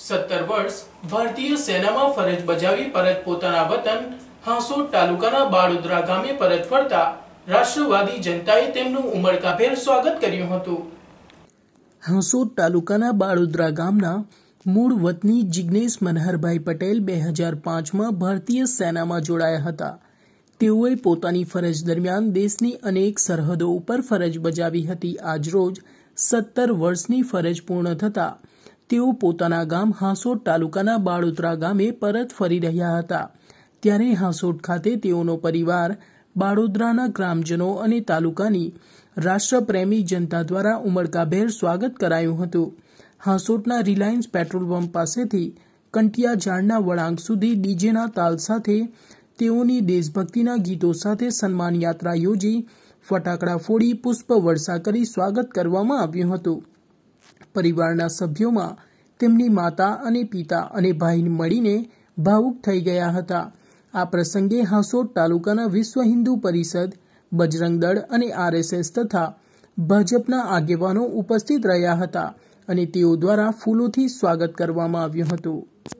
સત્તર વર્ષ ભારતીય સેનામાં ફરજ બજાવી પરત પોતાના વતન હાંસોડ તાલુકાના બાળોદરા ગામે પરત ફરતા રાષ્ટ્રવાદી જનતાએ તેમનું ઉમળકાભેર સ્વાગત કર્યું હતું હાંસોડ તાલુકાના બાળોદરા ગામના મૂળ વતની જિજ્ઞેશ મનહરભાઈ પટેલ બે હજાર પાંચમાં ભારતીય સેનામાં જોડાયા હતા તેઓએ પોતાની ફરજ દરમિયાન દેશની અનેક સરહદો ઉપર ફરજ બજાવી હતી આજરોજ સત્તર વર્ષની ફરજ પૂર્ણ થતાં તેઓ પોતાના ગામ હાંસોટ તાલુકાના બાળોતરા ગામે પરત ફરી રહ્યા હતા ત્યારે હાંસોટ ખાતે તેઓનો પરિવાર બાળોદરાના ગ્રામજનો અને તાલુકાની રાષ્ટ્રપ્રેમી જનતા દ્વારા ઉમળકાભેર સ્વાગત કરાયું હતું હાંસોટના રિલાયન્સ પેટ્રોલ પંપ પાસેથી કંટિયા ઝાડના વળાંક સુધી ડીજેના તાલ સાથે તેઓની દેશભક્તિના ગીતો સાથે સન્માન યાત્રા યોજી ફટાકડા ફોડી પુષ્પ વર્ષા કરી સ્વાગત કરવામાં આવ્યું હતું પરિવારના સભ્યોમાં તેમની માતા અને પિતા અને ભાઈ મળીને ભાવુક થઈ ગયા હતા આ પ્રસંગે હાંસોટ તાલુકાના વિશ્વ હિન્દુ પરિષદ બજરંગદળ અને આરએસએસ તથા ભાજપના આગેવાનો ઉપસ્થિત રહ્યા હતા અને તેઓ દ્વારા ફૂલોથી સ્વાગત કરવામાં આવ્યું હતું